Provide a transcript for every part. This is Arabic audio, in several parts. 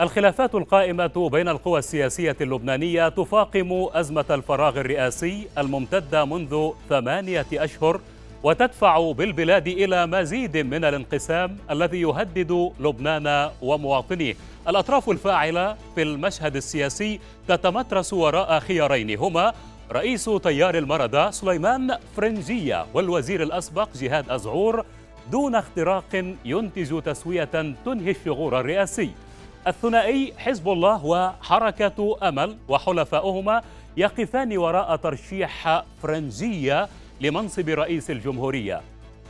الخلافات القائمة بين القوى السياسية اللبنانية تفاقم أزمة الفراغ الرئاسي الممتدة منذ ثمانية أشهر وتدفع بالبلاد إلى مزيد من الانقسام الذي يهدد لبنان ومواطنيه الأطراف الفاعلة في المشهد السياسي تتمترس وراء خيارين هما رئيس تيار المردة سليمان فرنجية والوزير الأسبق جهاد أزعور دون اختراق ينتج تسوية تنهي الشغور الرئاسي الثنائي حزب الله وحركة أمل وحلفاؤهما يقفان وراء ترشيح فرنجية لمنصب رئيس الجمهورية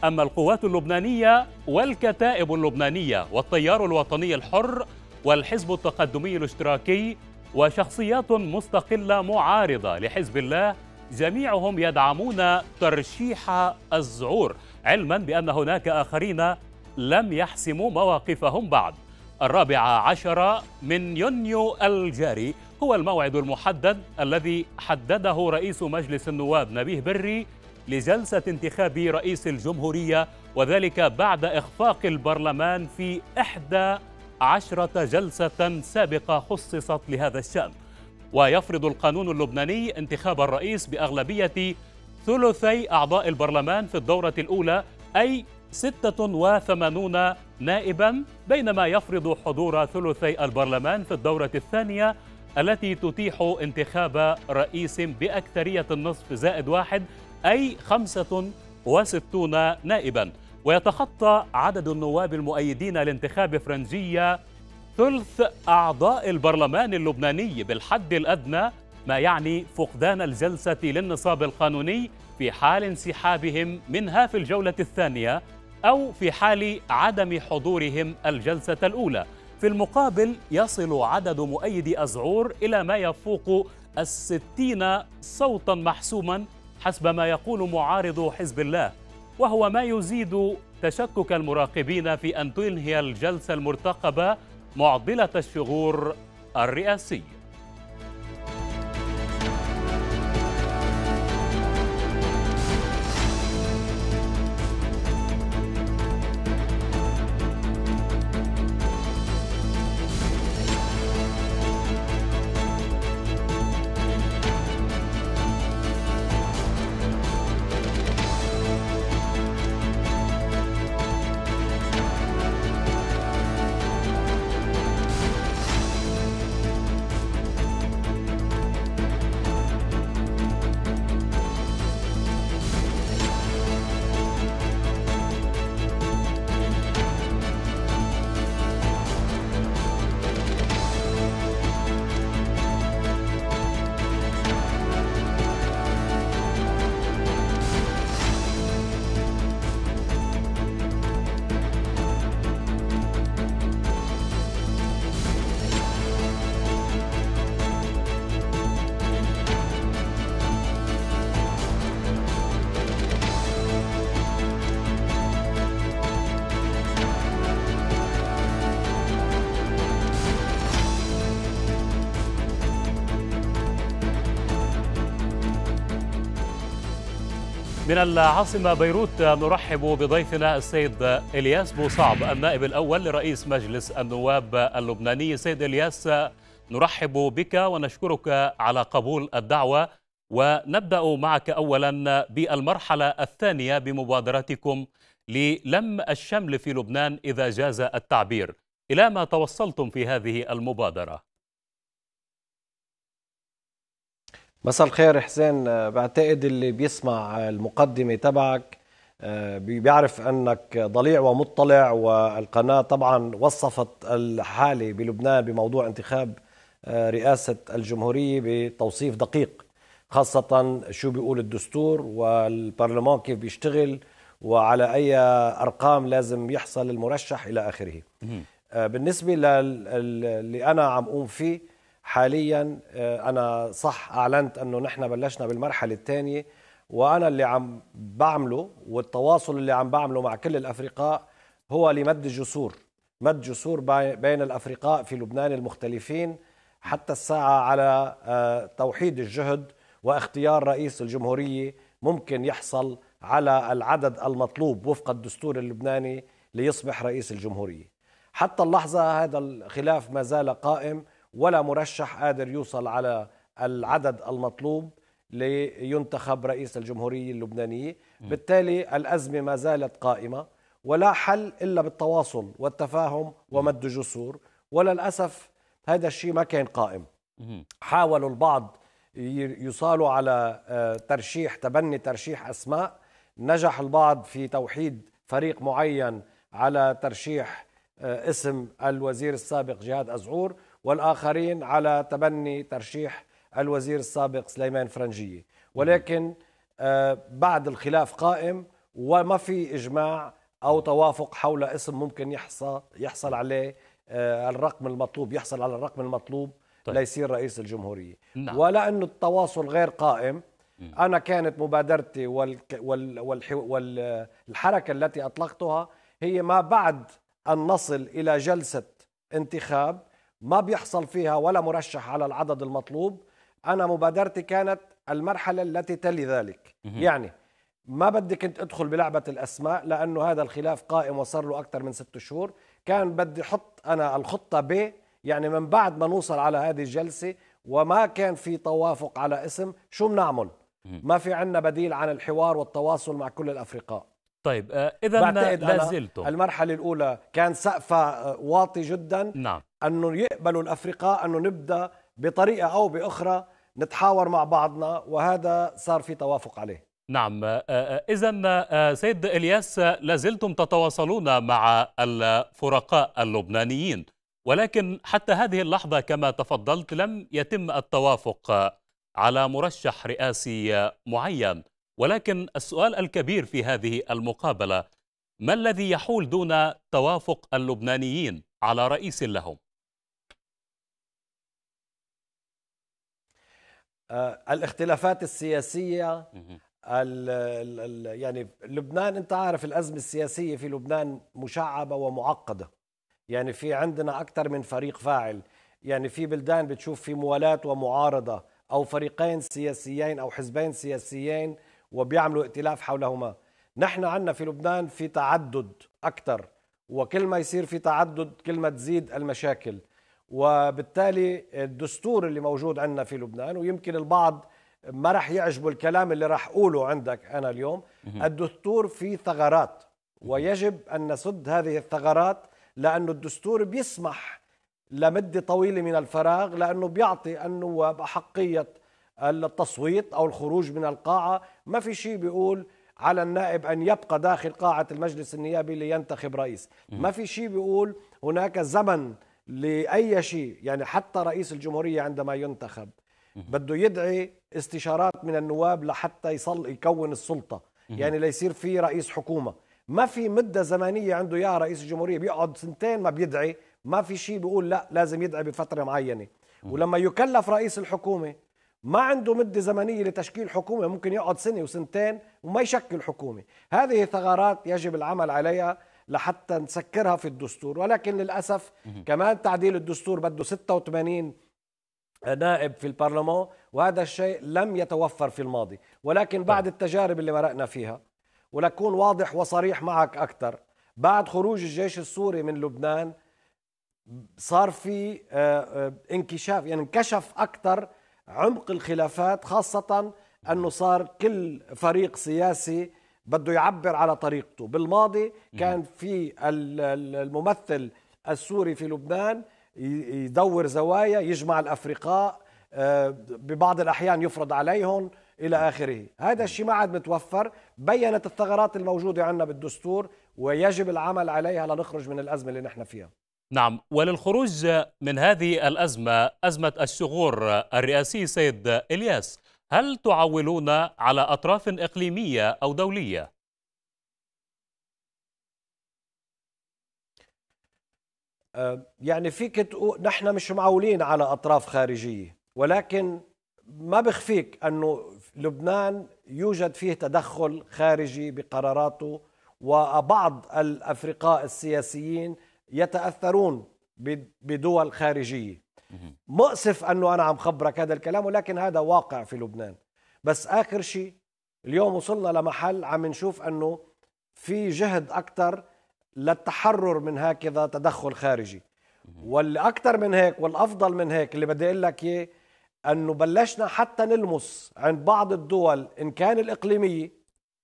أما القوات اللبنانية والكتائب اللبنانية والتيار الوطني الحر والحزب التقدمي الاشتراكي وشخصيات مستقلة معارضة لحزب الله جميعهم يدعمون ترشيح الزعور علما بأن هناك آخرين لم يحسموا مواقفهم بعد الرابع عشر من يونيو الجاري هو الموعد المحدد الذي حدده رئيس مجلس النواب نبيه بري لجلسة انتخاب رئيس الجمهورية وذلك بعد إخفاق البرلمان في إحدى عشرة جلسة سابقة خصصت لهذا الشأن ويفرض القانون اللبناني انتخاب الرئيس بأغلبية ثلثي أعضاء البرلمان في الدورة الأولى أي 86 نائبا بينما يفرض حضور ثلثي البرلمان في الدورة الثانية التي تتيح انتخاب رئيس بأكثرية النصف زائد واحد أي 65 نائبا ويتخطى عدد النواب المؤيدين لانتخاب فرنجية ثلث أعضاء البرلمان اللبناني بالحد الأدنى ما يعني فقدان الجلسة للنصاب القانوني في حال انسحابهم منها في الجولة الثانية أو في حال عدم حضورهم الجلسة الأولى في المقابل يصل عدد مؤيدي أزعور إلى ما يفوق الستين صوتا محسوما حسب ما يقول معارض حزب الله وهو ما يزيد تشكك المراقبين في أن تنهي الجلسة المرتقبة معضلة الشغور الرئاسي من العاصمة بيروت نرحب بضيفنا السيد إلياس بوصعب النائب الأول لرئيس مجلس النواب اللبناني سيد إلياس نرحب بك ونشكرك على قبول الدعوة ونبدأ معك أولا بالمرحلة الثانية بمبادرتكم للم الشمل في لبنان إذا جاز التعبير إلى ما توصلتم في هذه المبادرة مساء الخير حسين آه، بعتقد اللي بيسمع المقدمة تبعك آه، بيعرف أنك ضليع ومطلع والقناة طبعا وصفت الحالة بلبنان بموضوع انتخاب آه، رئاسة الجمهورية بتوصيف دقيق خاصة شو بيقول الدستور والبرلمان كيف بيشتغل وعلى أي أرقام لازم يحصل المرشح إلى آخره بالنسبة للي أنا عم أقوم فيه حاليا آه، انا صح اعلنت انه نحن بلشنا بالمرحله الثانيه وانا اللي عم بعمله والتواصل اللي عم بعمله مع كل الافرقاء هو لمد جسور مد جسور بين الافرقاء في لبنان المختلفين حتى الساعه على آه، توحيد الجهد واختيار رئيس الجمهوريه ممكن يحصل على العدد المطلوب وفق الدستور اللبناني ليصبح رئيس الجمهوريه. حتى اللحظه هذا الخلاف ما زال قائم ولا مرشح قادر يوصل على العدد المطلوب لينتخب رئيس الجمهورية اللبنانية بالتالي الأزمة ما زالت قائمة ولا حل إلا بالتواصل والتفاهم ومد جسور وللأسف هذا الشيء ما كان قائم حاولوا البعض يصالوا على آه، ترشيح تبني ترشيح أسماء نجح البعض في توحيد فريق معين على ترشيح آه، اسم الوزير السابق جهاد أزعور والآخرين على تبني ترشيح الوزير السابق سليمان فرنجية ولكن آه، بعد الخلاف قائم وما في إجماع أو توافق حول اسم ممكن يحصل, يحصل عليه آه، الرقم المطلوب يحصل على الرقم المطلوب طيب. ليصير رئيس الجمهورية نعم. ولأن التواصل غير قائم أنا كانت مبادرتي والحركة التي أطلقتها هي ما بعد أن نصل إلى جلسة انتخاب ما بيحصل فيها ولا مرشح على العدد المطلوب انا مبادرتي كانت المرحله التي تلي ذلك يعني ما بدي كنت ادخل بلعبه الاسماء لانه هذا الخلاف قائم وصار له اكثر من ست شهور كان بدي احط انا الخطه ب يعني من بعد ما نوصل على هذه الجلسه وما كان في توافق على اسم شو بنعمل ما في عندنا بديل عن الحوار والتواصل مع كل الافرقاء طيب آه، اذا آه، لا زلتم المرحله الاولى كان سقفها آه، واطي جدا نعم. انه يقبلوا الافرقاء انه نبدا بطريقه او باخرى نتحاور مع بعضنا وهذا صار في توافق عليه نعم آه، آه، اذا آه، سيد الياس لازلتم تتواصلون مع الفرقاء اللبنانيين ولكن حتى هذه اللحظه كما تفضلت لم يتم التوافق على مرشح رئاسي معين ولكن السؤال الكبير في هذه المقابله ما الذي يحول دون توافق اللبنانيين على رئيس لهم آه، الاختلافات السياسيه ال الـ الـ يعني لبنان انت عارف الازمه السياسيه في لبنان مشعبه ومعقده يعني في عندنا اكثر من فريق فاعل يعني في بلدان بتشوف في موالاه ومعارضه او فريقين سياسيين او حزبين سياسيين وبيعملوا ائتلاف حولهما نحن عندنا في لبنان في تعدد اكثر وكل ما يصير في تعدد كل ما تزيد المشاكل وبالتالي الدستور اللي موجود عندنا في لبنان ويمكن البعض ما راح يعجبه الكلام اللي راح اقوله عندك انا اليوم الدستور فيه ثغرات ويجب ان نسد هذه الثغرات لانه الدستور بيسمح لمده طويله من الفراغ لانه بيعطي النواب احقيه التصويت او الخروج من القاعه ما في شيء بيقول على النائب ان يبقى داخل قاعه المجلس النيابي لينتخب رئيس ما في شيء بيقول هناك زمن لاي شيء يعني حتى رئيس الجمهوريه عندما ينتخب بده يدعي استشارات من النواب لحتى يصل يكون السلطه يعني ليصير في رئيس حكومه ما في مده زمنيه عنده يا رئيس الجمهوريه بيقعد سنتين ما بيدعي ما في شيء بيقول لا لازم يدعي بفتره معينه ولما يكلف رئيس الحكومه ما عنده مدة زمنية لتشكيل حكومة ممكن يقعد سنة وسنتين وما يشكل حكومة هذه ثغرات يجب العمل عليها لحتى نسكرها في الدستور ولكن للأسف كمان تعديل الدستور بده 86 نائب في البرلمان وهذا الشيء لم يتوفر في الماضي ولكن بعد طيب. التجارب اللي مرقنا فيها ولكون واضح وصريح معك أكثر بعد خروج الجيش السوري من لبنان صار في آه، آه، انكشاف يعني انكشف أكثر عمق الخلافات خاصة أنه صار كل فريق سياسي بده يعبر على طريقته بالماضي كان في الممثل السوري في لبنان يدور زوايا يجمع الافرقاء آه، ببعض الاحيان يفرض عليهم الى اخره هذا الشيء ما عاد متوفر بينت الثغرات الموجوده عندنا بالدستور ويجب العمل عليها لنخرج من الازمه اللي نحن فيها نعم وللخروج من هذه الازمه ازمه الشغور الرئاسي سيد الياس هل تعولون على أطراف إقليمية أو دولية؟ أه، يعني فيك تقول نحن مش معولين على أطراف خارجية ولكن ما بخفيك أنه لبنان يوجد فيه تدخل خارجي بقراراته وبعض الأفرقاء السياسيين يتأثرون بدول خارجية مؤسف أنه أنا عم خبرك هذا الكلام ولكن هذا واقع في لبنان بس آخر شيء اليوم وصلنا لمحل عم نشوف أنه في جهد أكثر للتحرر من هكذا تدخل خارجي والاكثر من هيك والأفضل من هيك اللي بدي أقول لك إياه أنه بلشنا حتى نلمس عند بعض الدول إن كان الإقليمية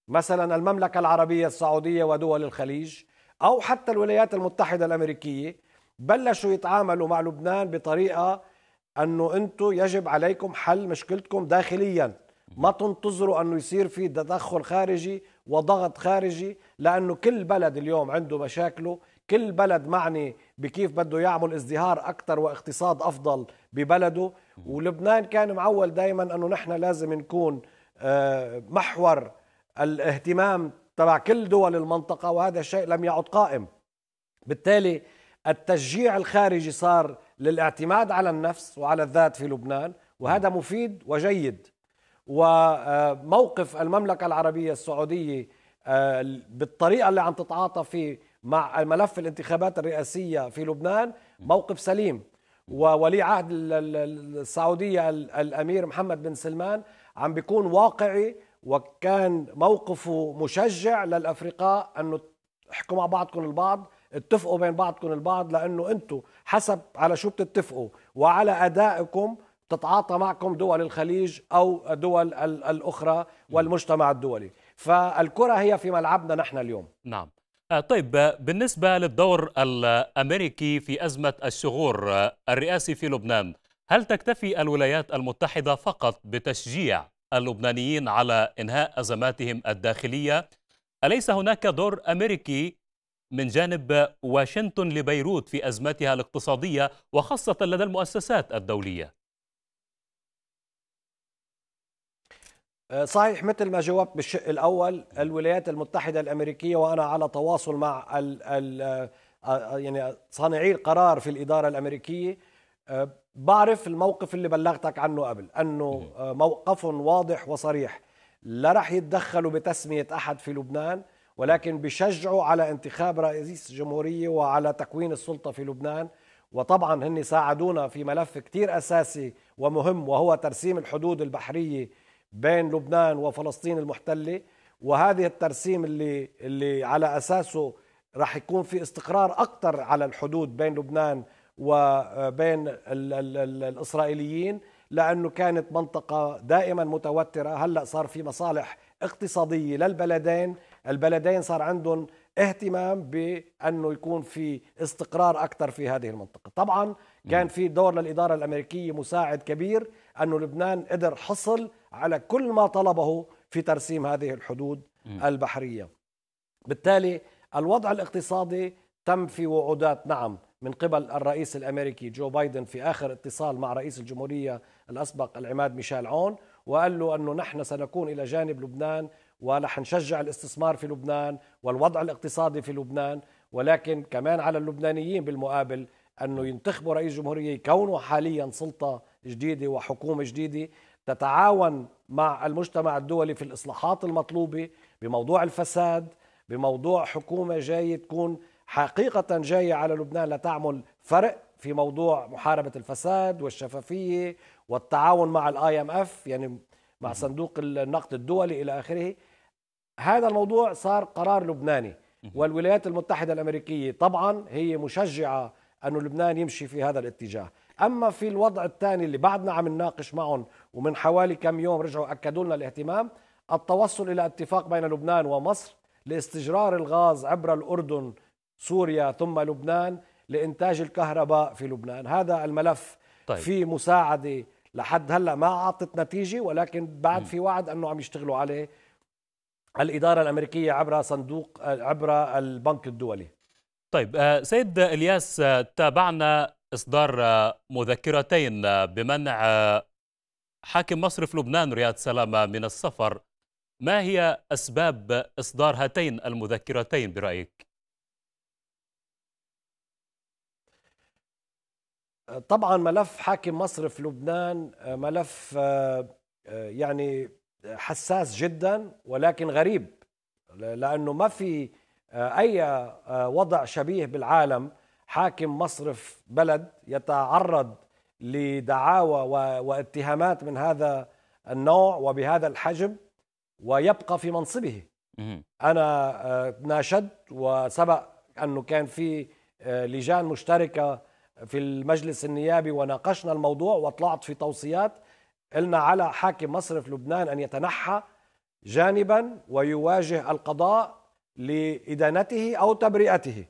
مثلا المملكة العربية السعودية ودول الخليج أو حتى الولايات المتحدة الأمريكية بلشوا يتعاملوا مع لبنان بطريقه انه انتم يجب عليكم حل مشكلتكم داخليا ما تنتظروا انه يصير في تدخل خارجي وضغط خارجي لانه كل بلد اليوم عنده مشاكله كل بلد معني بكيف بده يعمل ازدهار اكثر واقتصاد افضل ببلده ولبنان كان معول دائما انه نحن لازم نكون آه، محور الاهتمام تبع كل دول المنطقه وهذا الشيء لم يعد قائم بالتالي التشجيع الخارجي صار للاعتماد على النفس وعلى الذات في لبنان وهذا مفيد وجيد وموقف المملكة العربية السعودية آه، بالطريقة اللي عم تتعاطى فيه مع ملف الانتخابات الرئاسية في لبنان موقف سليم وولي عهد السعودية الأمير محمد بن سلمان عم بيكون واقعي وكان موقفه مشجع للأفرقاء أنه احكوا مع بعضكم البعض اتفقوا بين بعضكم البعض لانه انتم حسب على شو بتتفقوا وعلى ادائكم تتعاطى معكم دول الخليج او دول الاخرى والمجتمع الدولي فالكره هي في ملعبنا نحن اليوم نعم آه، طيب آه، بالنسبه للدور الامريكي في ازمه الشغور آه، الرئاسي في لبنان هل تكتفي الولايات المتحده فقط بتشجيع اللبنانيين على انهاء ازماتهم الداخليه اليس هناك دور امريكي من جانب واشنطن لبيروت في أزمتها الاقتصادية وخاصة لدى المؤسسات الدولية؟ أه، صحيح مثل ما جاوبت بالشق الاول الولايات المتحده الامريكيه وانا على تواصل مع ال ال أه، أه، يعني صانعي القرار في الاداره الامريكيه بعرف الموقف اللي بلغتك عنه قبل انه موقف واضح وصريح لا رح يتدخلوا بتسميه احد في لبنان ولكن بشجعوا على انتخاب رئيس جمهورية وعلى تكوين السلطة في لبنان وطبعا هن ساعدونا في ملف كتير أساسي ومهم وهو ترسيم الحدود البحرية بين لبنان وفلسطين المحتلة وهذه الترسيم اللي, اللي على أساسه راح يكون في استقرار أكثر على الحدود بين لبنان وبين آه، الـ الـ الـ الإسرائيليين لأنه كانت منطقة دائما متوترة هلأ صار في مصالح اقتصادية للبلدين البلدين صار عندهم اهتمام بانه يكون في استقرار اكثر في هذه المنطقه طبعا كان في دور للاداره الامريكيه مساعد كبير انه لبنان قدر حصل على كل ما طلبه في ترسيم هذه الحدود البحريه بالتالي الوضع الاقتصادي تم في وعودات نعم من قبل الرئيس الامريكي جو بايدن في اخر اتصال مع رئيس الجمهوريه الاسبق العماد ميشيل عون وقال له انه نحن سنكون الى جانب لبنان ورح نشجع الاستثمار في لبنان والوضع الاقتصادي في لبنان ولكن كمان على اللبنانيين بالمقابل أنه ينتخبوا رئيس جمهورية يكونوا حاليا سلطة جديدة وحكومة جديدة تتعاون مع المجتمع الدولي في الإصلاحات المطلوبة بموضوع الفساد بموضوع حكومة جاية تكون حقيقة جاية على لبنان لتعمل فرق في موضوع محاربة الفساد والشفافية والتعاون مع الاي ام اف يعني مع صندوق النقد الدولي إلى آخره هذا الموضوع صار قرار لبناني والولايات المتحدة الأمريكية طبعا هي مشجعة أن لبنان يمشي في هذا الاتجاه أما في الوضع الثاني اللي بعدنا عم نناقش معهم ومن حوالي كم يوم رجعوا أكدوا لنا الاهتمام التوصل إلى اتفاق بين لبنان ومصر لاستجرار الغاز عبر الأردن سوريا ثم لبنان لإنتاج الكهرباء في لبنان هذا الملف طيب. في مساعدة لحد هلا ما اعطت نتيجه ولكن بعد في وعد انه عم يشتغلوا عليه الاداره الامريكيه عبر صندوق عبر البنك الدولي طيب آه، سيد الياس آه، تابعنا اصدار آه، مذكرتين بمنع حاكم مصرف لبنان رياض سلامه من السفر ما هي اسباب اصدار هاتين المذكرتين برايك طبعا ملف حاكم مصرف لبنان آه، ملف آه، آه، يعني حساس جدا ولكن غريب لانه ما في اي وضع شبيه بالعالم حاكم مصرف بلد يتعرض لدعاوى واتهامات من هذا النوع وبهذا الحجم ويبقى في منصبه انا ناشدت وسبق انه كان في لجان مشتركه في المجلس النيابي وناقشنا الموضوع وطلعت في توصيات قلنا على حاكم مصرف لبنان أن يتنحى جانبا ويواجه القضاء لإدانته أو تبرئته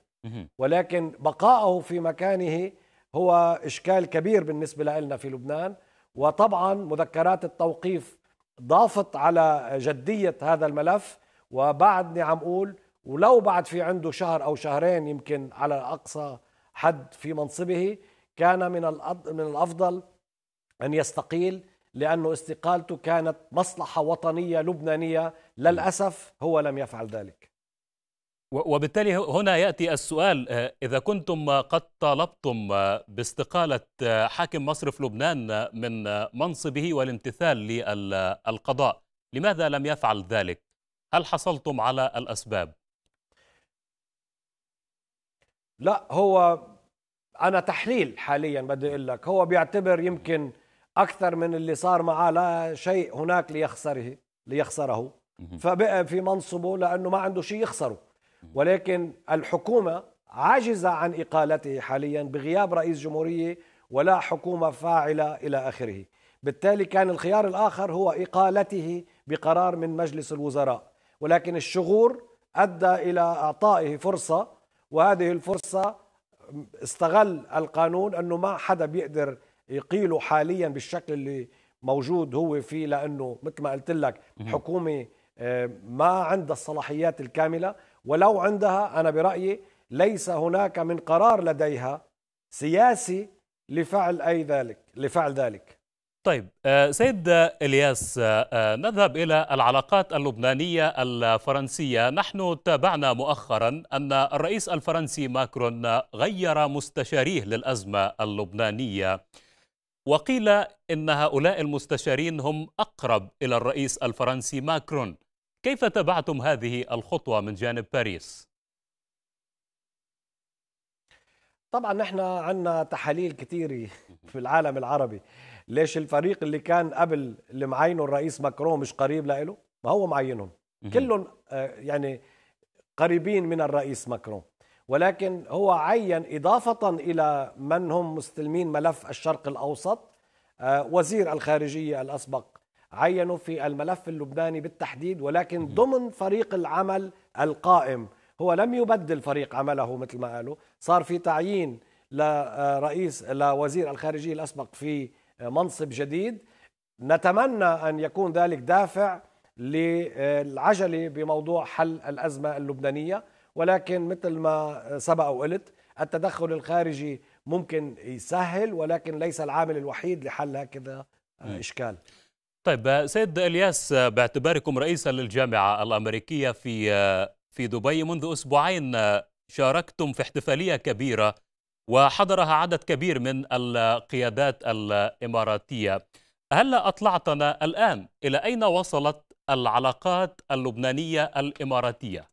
ولكن بقائه في مكانه هو إشكال كبير بالنسبة لنا في لبنان وطبعا مذكرات التوقيف ضافت على جدية هذا الملف وبعدني عم أقول ولو بعد في عنده شهر أو شهرين يمكن على الأقصى حد في منصبه كان من من الافضل ان يستقيل لأن استقالته كانت مصلحة وطنية لبنانية للأسف هو لم يفعل ذلك وبالتالي هنا يأتي السؤال آه، إذا كنتم آه، قد طالبتم آه، باستقالة حاكم مصرف لبنان من منصبه والامتثال للقضاء لماذا لم يفعل ذلك؟ هل حصلتم على الأسباب؟ لا هو انا تحليل حاليا بدي اقول لك هو بيعتبر يمكن اكثر من اللي صار معاه لا شيء هناك ليخسره ليخسره فبقى في منصبه لانه ما عنده شيء يخسره ولكن الحكومه عاجزه عن اقالته حاليا بغياب رئيس جمهوريه ولا حكومه فاعله الى اخره بالتالي كان الخيار الاخر هو اقالته بقرار من مجلس الوزراء ولكن الشغور ادى الى اعطائه فرصه وهذه الفرصة استغل القانون أنه ما حدا بيقدر يقيله حاليا بالشكل اللي موجود هو فيه لأنه مثل ما قلت لك حكومة آه، ما عندها الصلاحيات الكاملة ولو عندها أنا برأيي ليس هناك من قرار لديها سياسي لفعل أي ذلك لفعل ذلك طيب آه، سيد الياس آه، آه، نذهب الى العلاقات اللبنانيه الفرنسيه نحن تابعنا مؤخرا ان الرئيس الفرنسي ماكرون غير مستشاريه للازمه اللبنانيه وقيل ان هؤلاء المستشارين هم اقرب الى الرئيس الفرنسي ماكرون كيف تابعتم هذه الخطوه من جانب باريس طبعا نحن عندنا تحاليل كثيره في العالم العربي ليش الفريق اللي كان قبل اللي معينه الرئيس ماكرون مش قريب لإله ما هو معينهم كلهم آه، يعني قريبين من الرئيس ماكرون ولكن هو عين إضافة إلى من هم مستلمين ملف الشرق الأوسط آه، وزير الخارجية الأسبق عينوا في الملف اللبناني بالتحديد ولكن ضمن فريق العمل القائم هو لم يبدل فريق عمله مثل ما قالوا صار في تعيين لرئيس آه، لوزير الخارجية الأسبق في منصب جديد نتمنى أن يكون ذلك دافع للعجلة بموضوع حل الأزمة اللبنانية ولكن مثل ما سبق وقلت التدخل الخارجي ممكن يسهل ولكن ليس العامل الوحيد لحل هكذا إشكال طيب سيد الياس باعتباركم رئيسا للجامعه الامريكيه في في دبي منذ اسبوعين شاركتم في احتفاليه كبيره وحضرها عدد كبير من القيادات الإماراتية هل أطلعتنا الآن إلى أين وصلت العلاقات اللبنانية الإماراتية؟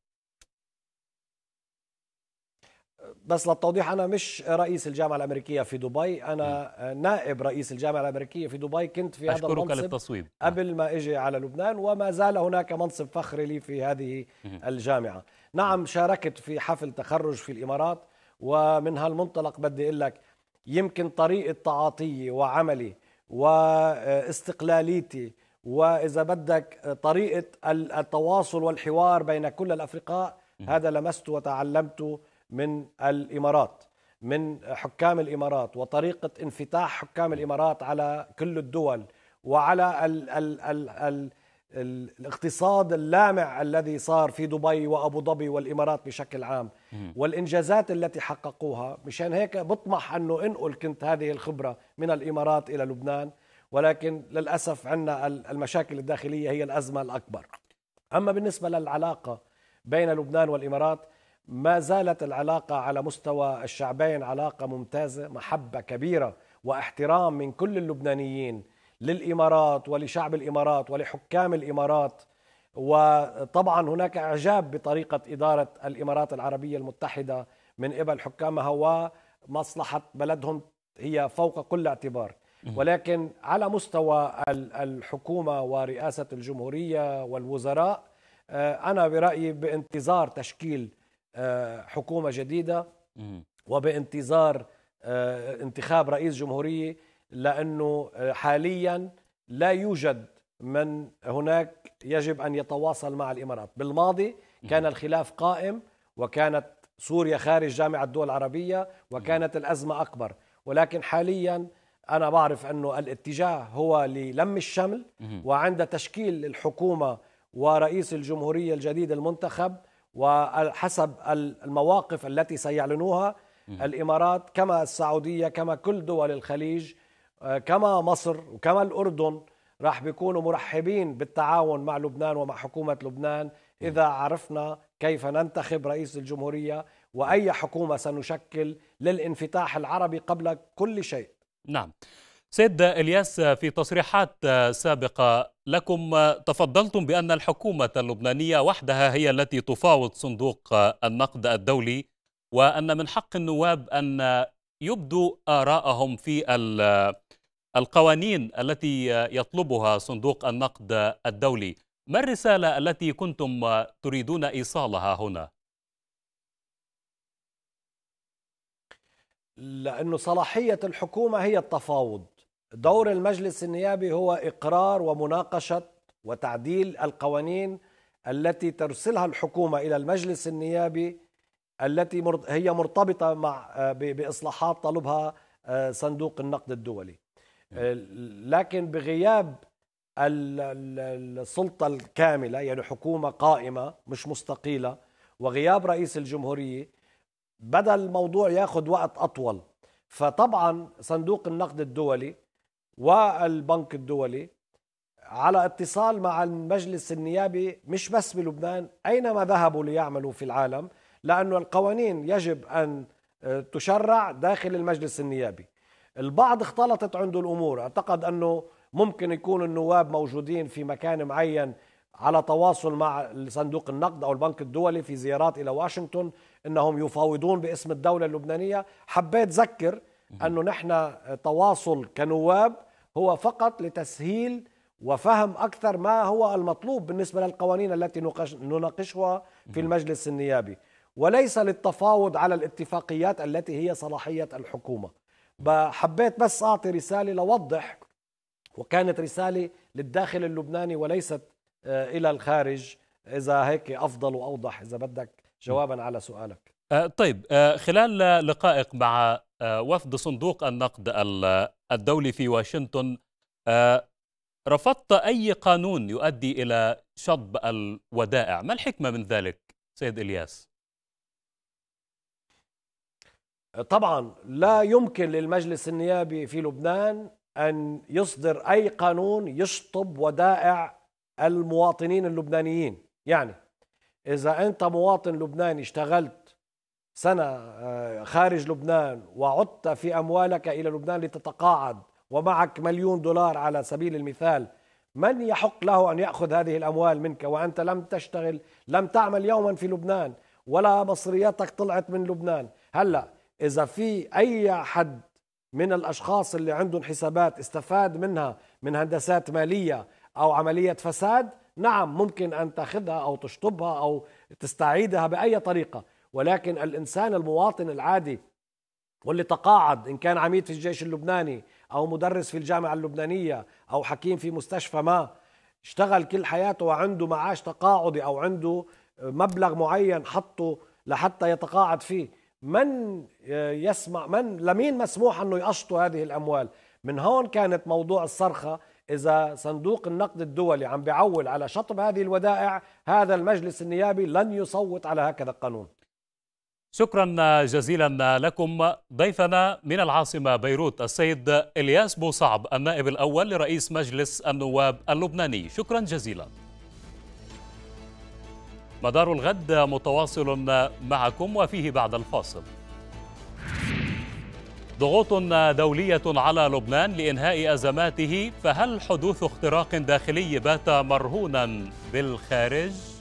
بس للتوضيح أنا مش رئيس الجامعة الأمريكية في دبي أنا م. نائب رئيس الجامعة الأمريكية في دبي كنت في هذا المنصب للتصويب. نعم. قبل ما أجي على لبنان وما زال هناك منصب فخري لي في هذه م. الجامعة نعم شاركت في حفل تخرج في الإمارات ومن هالمنطلق بدي اقول لك يمكن طريقه تعاطيي وعملي واستقلاليتي واذا بدك طريقه التواصل والحوار بين كل الافرقاء هذا لمسته وتعلمته من الامارات من حكام الامارات وطريقه انفتاح حكام الامارات على كل الدول وعلى ال ال ال ال الاقتصاد اللامع الذي صار في دبي وابو ظبي والامارات بشكل عام والانجازات التي حققوها مشان هيك بطمح انه انقل كنت هذه الخبره من الامارات الى لبنان ولكن للاسف عندنا المشاكل الداخليه هي الازمه الاكبر اما بالنسبه للعلاقه بين لبنان والامارات ما زالت العلاقه على مستوى الشعبين علاقه ممتازه محبه كبيره واحترام من كل اللبنانيين للامارات ولشعب الامارات ولحكام الامارات وطبعا هناك اعجاب بطريقه اداره الامارات العربيه المتحده من قبل حكامها ومصلحه بلدهم هي فوق كل اعتبار ولكن على مستوى الحكومه ورئاسه الجمهوريه والوزراء آه، انا برايي بانتظار تشكيل آه، حكومه جديده وبانتظار آه، انتخاب رئيس جمهوريه لانه حاليا لا يوجد من هناك يجب ان يتواصل مع الامارات، بالماضي كان الخلاف قائم وكانت سوريا خارج جامعه الدول العربيه وكانت الازمه اكبر، ولكن حاليا انا بعرف انه الاتجاه هو للم الشمل وعند تشكيل الحكومه ورئيس الجمهوريه الجديد المنتخب وحسب المواقف التي سيعلنوها الامارات كما السعوديه كما كل دول الخليج آه، كما مصر وكما الأردن راح بيكونوا مرحبين بالتعاون مع لبنان ومع حكومة لبنان إذا عرفنا كيف ننتخب رئيس الجمهورية وأي حكومة سنشكل للانفتاح العربي قبل كل شيء نعم سيد الياس في تصريحات سابقه لكم تفضلتم بان الحكومه اللبنانيه وحدها هي التي تفاوض صندوق النقد الدولي وان من حق النواب ان يبدوا اراءهم في القوانين التي يطلبها صندوق النقد الدولي ما الرسالة التي كنتم تريدون إيصالها هنا؟ لأنه صلاحية الحكومة هي التفاوض دور المجلس النيابي هو إقرار ومناقشة وتعديل القوانين التي ترسلها الحكومة إلى المجلس النيابي التي هي مرتبطة مع بإصلاحات طلبها آه، صندوق النقد الدولي لكن بغياب السلطة الكاملة يعني حكومة قائمة مش مستقيلة وغياب رئيس الجمهورية بدأ الموضوع ياخذ وقت أطول فطبعا صندوق النقد الدولي والبنك الدولي على اتصال مع المجلس النيابي مش بس بلبنان أينما ذهبوا ليعملوا في العالم لأن القوانين يجب أن آه، تشرع داخل المجلس النيابي البعض اختلطت عنده الامور اعتقد انه ممكن يكون النواب موجودين في مكان معين على تواصل مع صندوق النقد او البنك الدولي في زيارات الى واشنطن انهم يفاوضون باسم الدوله اللبنانيه حبيت ذكر انه نحن تواصل كنواب هو فقط لتسهيل وفهم اكثر ما هو المطلوب بالنسبه للقوانين التي نناقشها في المجلس النيابي وليس للتفاوض على الاتفاقيات التي هي صلاحيه الحكومه بحبيت بس أعطي رسالة لوضح وكانت رسالة للداخل اللبناني وليست آه، إلى الخارج إذا هيك أفضل وأوضح إذا بدك جوابا على سؤالك آه، طيب آه، خلال لقائك مع وفد صندوق النقد الدولي في واشنطن رفضت أي قانون يؤدي إلى شطب الودائع ما الحكمة من ذلك سيد إلياس؟ طبعا لا يمكن للمجلس النيابي في لبنان أن يصدر أي قانون يشطب ودائع المواطنين اللبنانيين يعني إذا أنت مواطن لبناني اشتغلت سنة آه، خارج لبنان وعدت في أموالك إلى لبنان لتتقاعد ومعك مليون دولار على سبيل المثال من يحق له أن يأخذ هذه الأموال منك وأنت لم تشتغل لم تعمل يوما في لبنان ولا مصرياتك طلعت من لبنان هلأ إذا في أي حد من الأشخاص اللي عندهم حسابات استفاد منها من هندسات مالية أو عملية فساد نعم ممكن أن تأخذها أو تشطبها أو تستعيدها بأي طريقة ولكن الإنسان المواطن العادي واللي تقاعد إن كان عميد في الجيش اللبناني أو مدرس في الجامعة اللبنانية أو حكيم في مستشفى ما اشتغل كل حياته وعنده معاش تقاعدي أو عنده مبلغ معين حطه لحتى يتقاعد فيه من آه، يسمع من لمين مسموح انه يقشطوا هذه الاموال من هون كانت موضوع الصرخه اذا صندوق النقد الدولي عم بيعول على شطب هذه الودائع هذا المجلس النيابي لن يصوت على هكذا القانون شكرا آه، جزيلا آه، لكم ضيفنا من العاصمه بيروت السيد الياس بوصعب النائب الاول لرئيس مجلس النواب اللبناني شكرا جزيلا مدار الغد متواصل معكم وفيه بعد الفاصل ضغوط دولية على لبنان لإنهاء أزماته فهل حدوث اختراق داخلي بات مرهونا بالخارج؟